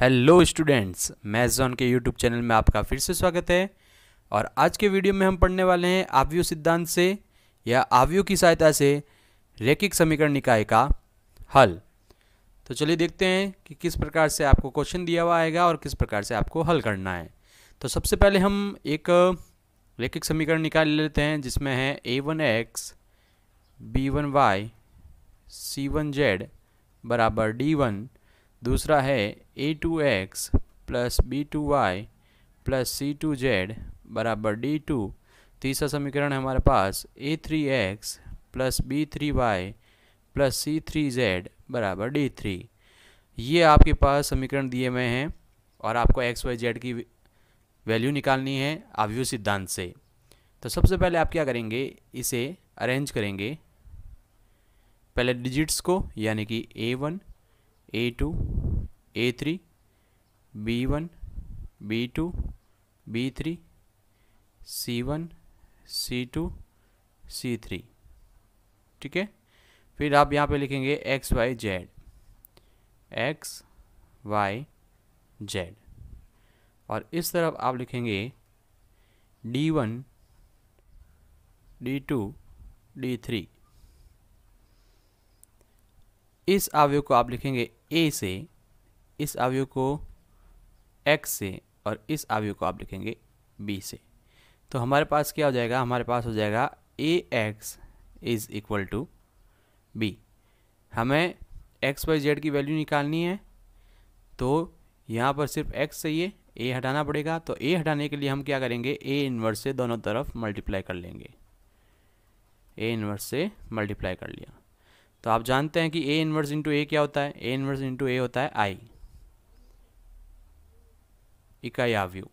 hello students मैजॉन के YouTube channel में आपका फिर से स्वागत है और आज के वीडियो में हम पढ़ने वाले हैं आवयु सिद्धांत से या आवयु की सहायता से रेखिक समीकरण निकाय का हल तो चलिए देखते हैं कि किस प्रकार से आपको क्वेश्चन दिया हुआ आएगा और किस प्रकार से आपको हल करना है तो सबसे पहले हम एक रेखिक समीकरण निकाल लेते हैं जिसमें है A one X B one Y C one Z बराबर डी वन दूसरा है A two X plus B two Y plus C two Z बराबर डी टू तीसरा समीकरण है हमारे पास A three X plus B three Y plus C three Z बराबर डी थ्री ये आपके पास समीकरण दिए हुए हैं और आपको एक्स वाई जेड की वैल्यू निकालनी है आवयु सिद्धांत से तो सबसे पहले आप क्या करेंगे इसे अरेंज करेंगे पहले डिजिट्स को यानी कि A one A two A three B one B two B three C one C two C three ठीक है फिर आप यहाँ पे लिखेंगे X Y Z X Y Z और इस तरफ आप लिखेंगे D one D two D three इस अवयव को आप लिखेंगे ए से इस अवयव को एक्स से और इस अवयव को आप लिखेंगे बी से तो हमारे पास क्या हो जाएगा हमारे पास हो जाएगा A X is equal to B हमें एक्स वाई जेड की वैल्यू निकालनी है तो यहाँ पर सिर्फ एक्स चाहिए ए हटाना पड़ेगा तो ए हटाने के लिए हम क्या करेंगे ए इन्वर्स से दोनों तरफ मल्टीप्लाई कर लेंगे ए इन्वर्स से मल्टीप्लाई कर लिया तो आप जानते हैं कि ए इन्वर्स इंटू ए क्या होता है ए इन्वर्स इंटू ए होता है आई इकाई आव्यू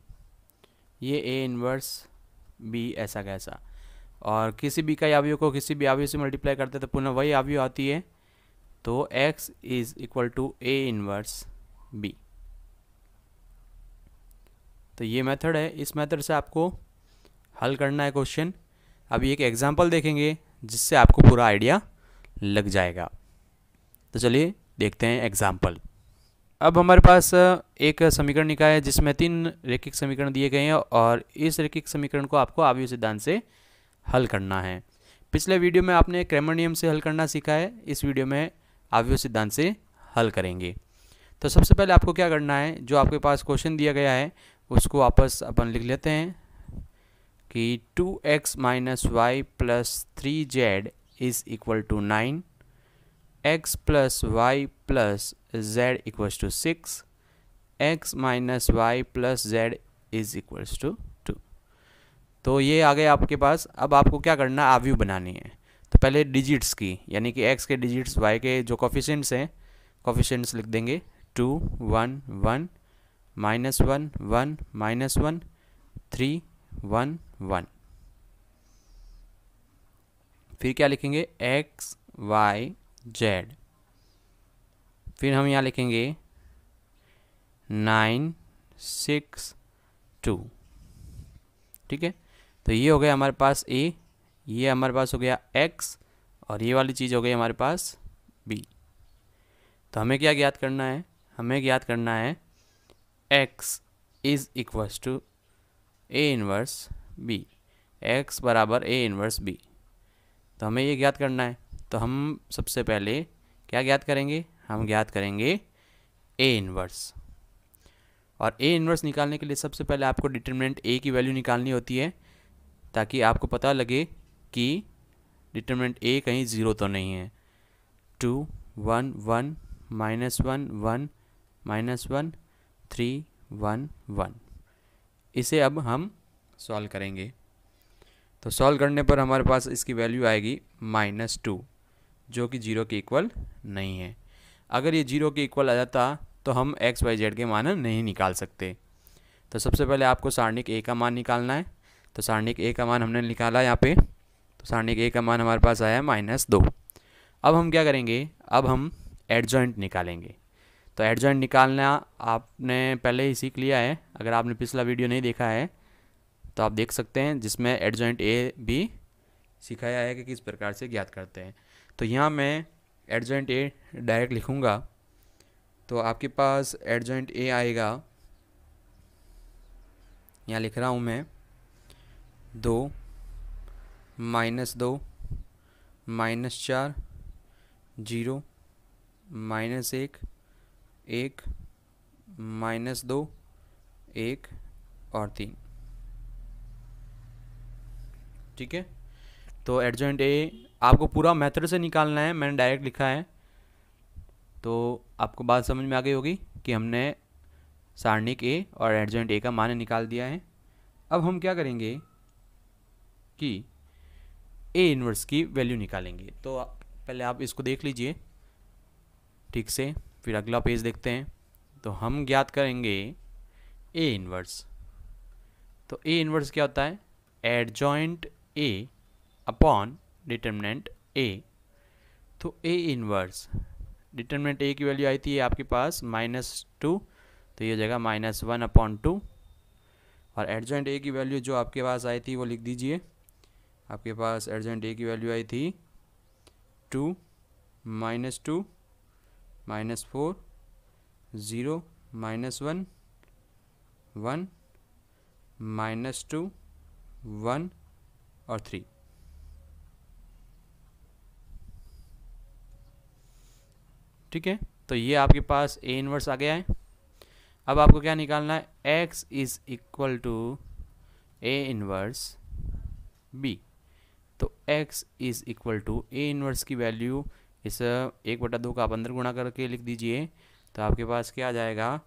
ये ए इन्वर्स बी ऐसा कैसा और किसी भी इकाई आवयु को किसी भी आवयु से मल्टीप्लाई करते हैं तो पुनः वही आवयु आती है तो x is equal to A inverse B तो ये मेथड है इस मेथड से आपको हल करना है क्वेश्चन अभी एक एग्जांपल देखेंगे जिससे आपको पूरा आइडिया लग जाएगा तो चलिए देखते हैं एग्जाम्पल अब हमारे पास एक समीकरण निकाय है जिसमें तीन रेखिक समीकरण दिए गए हैं और इस रेखिक समीकरण को आपको आवय सिद्धांत से हल करना है पिछले वीडियो में आपने क्रेमर नियम से हल करना सीखा है इस वीडियो में आवयु सिद्धांत से हल करेंगे तो सबसे पहले आपको क्या करना है जो आपके पास क्वेश्चन दिया गया है उसको वापस अपन लिख लेते हैं कि two X minus Y plus three Z is equal to nine X plus Y plus Z equals two six X minus Y plus Z is equals to two तो ये आ गए आपके पास अब आपको क्या करना आव्यू बनानी है तो पहले डिजिट्स की यानी कि एक्स के डिजिट्स वाई के जो कॉफिशेंट्स हैं कॉफिशेंट्स लिख देंगे two one one minus one one minus one three one one फिर क्या लिखेंगे एक्स वाई जेड फिर हम यहाँ लिखेंगे नाइन सिक्स टू ठीक है तो ये हो गया हमारे पास ए ये हमारे पास हो गया एक्स और ये वाली चीज़ हो गई हमारे पास बी तो हमें क्या ज्ञात करना है हमें ज्ञात करना है X is equals to A inverse B X बराबर ए इनवर्स बी तो हमें ये ज्ञात करना है तो हम सबसे पहले क्या ज्ञात करेंगे हम ज्ञात करेंगे ए इन्वर्स और ए इन्वर्स निकालने के लिए सबसे पहले आपको डिटर्मिनेंट ए की वैल्यू निकालनी होती है ताकि आपको पता लगे कि डिटर्मिनेंट ए कहीं ज़ीरो तो नहीं है two one one minus one one minus one three one one इसे अब हम सॉल्व करेंगे तो सॉल्व करने पर हमारे पास इसकी वैल्यू आएगी माइनस टू जो कि जीरो के इक्वल नहीं है अगर ये जीरो के इक्वल आ जाता तो हम एक्स वाई जेड के मान नहीं निकाल सकते तो सबसे पहले आपको सारणिक ए का मान निकालना है तो सारणिक ए का मान हमने निकाला यहाँ पे तो सारणिक ए का मान हमारे पास आया है माइनस दो अब हम क्या करेंगे अब हम एडजॉइंट निकालेंगे तो एडजॉइंट निकालना आपने पहले ही सीख लिया है अगर आपने पिछला वीडियो नहीं देखा है तो आप देख सकते हैं जिसमें एडजॉइंट ए भी सिखाया है कि किस प्रकार से ज्ञात करते हैं तो यहाँ मैं एडजॉइंट ए डायरेक्ट लिखूँगा तो आपके पास एडजॉइंट ए आएगा यहाँ लिख रहा हूँ मैं दो माइनस दो माइनस चार जीरो माइनस एक एक माइनस दो एक और तीन ठीक है तो एडजॉइंट ए आपको पूरा मेथड से निकालना है मैंने डायरेक्ट लिखा है तो आपको बात समझ में आ गई होगी कि हमने सारणिक ए और एडजॉइंट ए का मान निकाल दिया है अब हम क्या करेंगे कि ए इन्वर्स की वैल्यू निकालेंगे तो पहले आप इसको देख लीजिए ठीक से फिर अगला पेज देखते हैं तो हम ज्ञात करेंगे ए इन्वर्स तो ए इन्वर्स क्या होता है adjoint A upon determinant A तो ए इनवर्स डिटर्मिनेंट ए की वैल्यू आई थी आपके पास माइनस टू तो ये हो जाएगा माइनस वन अपॉन टू और एडजेंट ए की वैल्यू जो आपके पास आई थी वो लिख दीजिए आपके पास एडजेंट ए की वैल्यू आई थी two minus two minus four zero minus one one minus two one और थ्री ठीक है तो ये आपके पास ए इन्वर्स आ गया है अब आपको क्या निकालना है X is equal to A inverse B तो X is equal to A inverse की वैल्यू इस एक बटा दो का आप अंदर गुणा करके लिख दीजिए तो आपके पास क्या आ जाएगा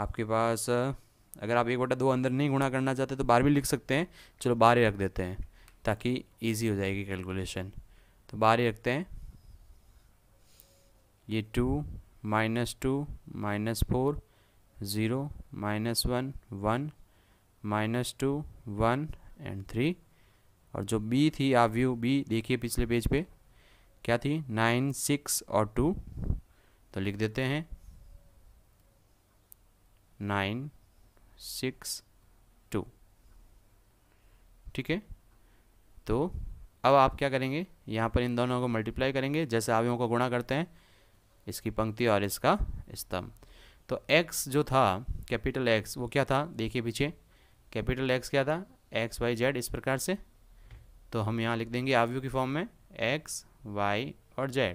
आपके पास अगर आप एक बटा दो अंदर नहीं गुणा करना चाहते तो बार भी लिख सकते हैं चलो बारह ही रख देते हैं ताकि ईजी हो जाएगी कैलकुलेशन तो बाहर ही रखते हैं ये two minus two minus four zero minus one one minus two one and three और जो बी थी आप व्यू बी देखिए पिछले पेज पे क्या थी नाइन सिक्स और टू तो लिख देते हैं नाइन सिक्स टू ठीक है तो अब आप क्या करेंगे यहाँ पर इन दोनों को मल्टीप्लाई करेंगे जैसे आवियों को गुणा करते हैं इसकी पंक्ति और इसका स्तंभ तो x जो था कैपिटल x वो क्या था देखिए पीछे कैपिटल x क्या था एक्स वाई जेड इस प्रकार से तो हम यहाँ लिख देंगे आवयु की फॉर्म में x y और z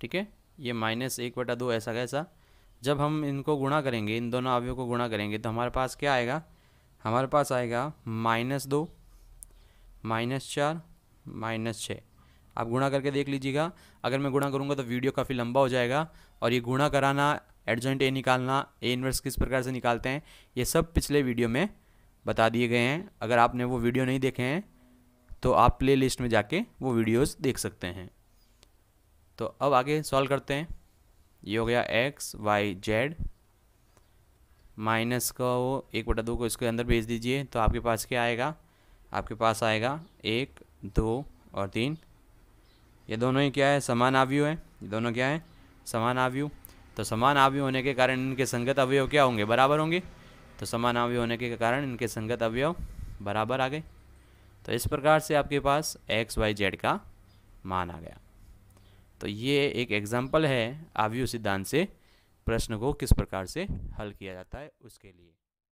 ठीक है ये माइनस एक बटा दो ऐसा कैसा जब हम इनको गुणा करेंगे इन दोनों आवयों को गुणा करेंगे तो हमारे पास क्या आएगा हमारे पास आएगा माइनस दो माइनस चार माइनस छः आप गुणा करके देख लीजिएगा अगर मैं गुणा करूँगा तो वीडियो काफ़ी लंबा हो जाएगा और ये गुणा कराना एडजेंट ए निकालना ए इन्वर्स किस प्रकार से निकालते हैं ये सब पिछले वीडियो में बता दिए गए हैं अगर आपने वो वीडियो नहीं देखे हैं तो आप प्ले लिस्ट में जाके वो वीडियोस देख सकते हैं तो अब आगे सॉल्व करते हैं ये हो गया एक्स वाई जेड माइनस का वो एक बटा दो को इसके अंदर भेज दीजिए तो आपके पास क्या आएगा आपके पास आएगा एक दो और तीन ये दोनों ही क्या है समान आवयु है ये दोनों क्या है समान आवयु तो समान आवयु होने के कारण इनके संगत अवयव क्या होंगे बराबर होंगे तो समान आवयु होने के कारण इनके संगत अवयव बराबर आ गए तो इस प्रकार से आपके पास एक्स वाई जेड का मान आ गया तो ये एक एग्जाम्पल है आवयु सिद्धांत से प्रश्न को किस प्रकार से हल किया जाता है उसके लिए